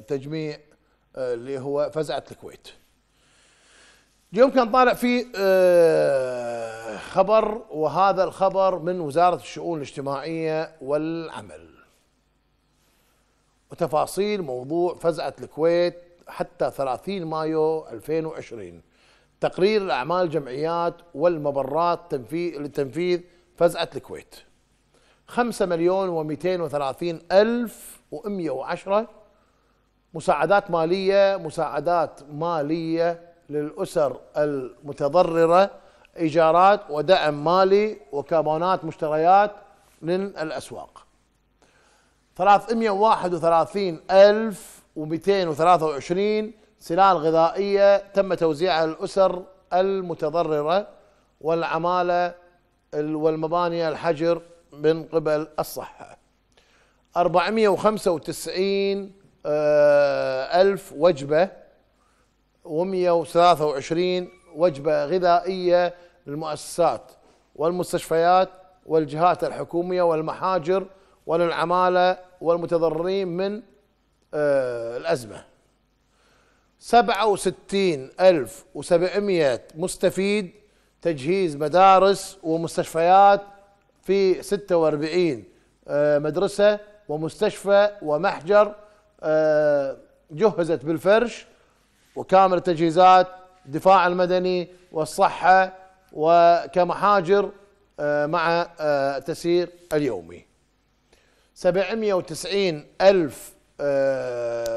تجميع آه، اللي هو فزعه الكويت اليوم كان طالع في آه، خبر وهذا الخبر من وزاره الشؤون الاجتماعيه والعمل وتفاصيل موضوع فزعه الكويت حتى 30 مايو 2020 تقرير الاعمال الجمعيات والمبرات لتنفيذ فزعه الكويت 5 مليون و230 الف و110 مساعدات ماليه مساعدات ماليه للاسر المتضرره ايجارات ودعم مالي وكابونات مشتريات من الاسواق 331223 سلال غذائيه تم توزيعها للاسر المتضرره والعماله والمباني الحجر من قبل الصحه 495 آه، ألف وجبة ومية وثلاثة وعشرين وجبة غذائية للمؤسسات والمستشفيات والجهات الحكومية والمحاجر وللعمالة والمتضررين من آه، الأزمة سبعة وستين ألف وسبعمية مستفيد تجهيز مدارس ومستشفيات في ستة واربعين آه، مدرسة ومستشفى ومحجر آه، جهزت بالفرش وكامل التجهيزات دفاع المدني والصحة وكمحاجر آه، مع آه، تسير اليومي 790 ألف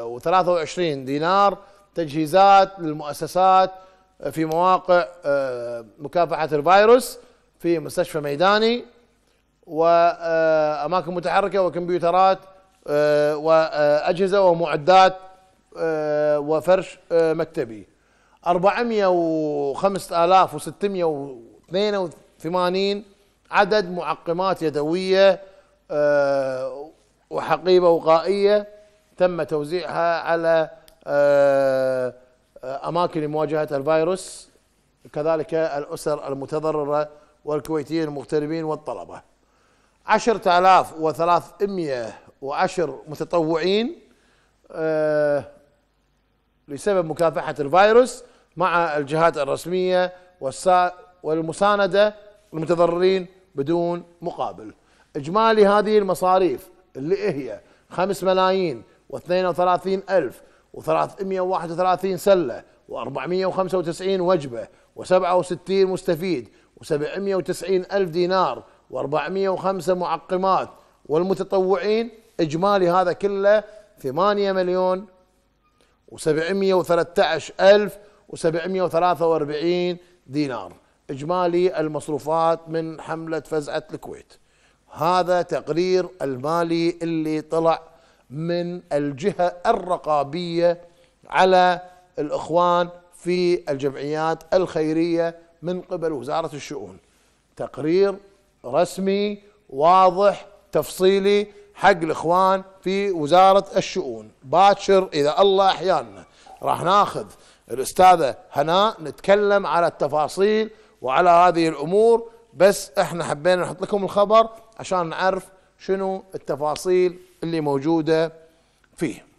و23 دينار تجهيزات للمؤسسات في مواقع مكافحة الفيروس في مستشفى ميداني وأماكن متحركة وكمبيوترات آه، وأجهزة ومعدات آه، وفرش آه، مكتبي 405682 عدد معقمات يدوية وحقيبة وقائية تم توزيعها على أماكن لمواجهة الفيروس كذلك الأسر المتضررة والكويتيين المغتربين والطلبة 10300 وعشر متطوعين آه، لسبب مكافحة الفيروس مع الجهات الرسمية والمساندة المتضررين بدون مقابل إجمالي هذه المصاريف اللي هي 5 ملايين و وثلاثين ألف و331 سلة و495 وجبة و67 مستفيد و وتسعين ألف دينار و405 معقمات والمتطوعين إجمالي هذا كله 8 مليون و713 ألف و743 دينار إجمالي المصروفات من حملة فزعة الكويت هذا تقرير المالي اللي طلع من الجهة الرقابية على الإخوان في الجمعيات الخيرية من قبل وزارة الشؤون تقرير رسمي واضح تفصيلي حق الاخوان في وزاره الشؤون باكر اذا الله احيانا راح ناخذ الاستاذه هناء نتكلم على التفاصيل وعلى هذه الامور بس احنا حبينا نحط لكم الخبر عشان نعرف شنو التفاصيل اللي موجوده فيه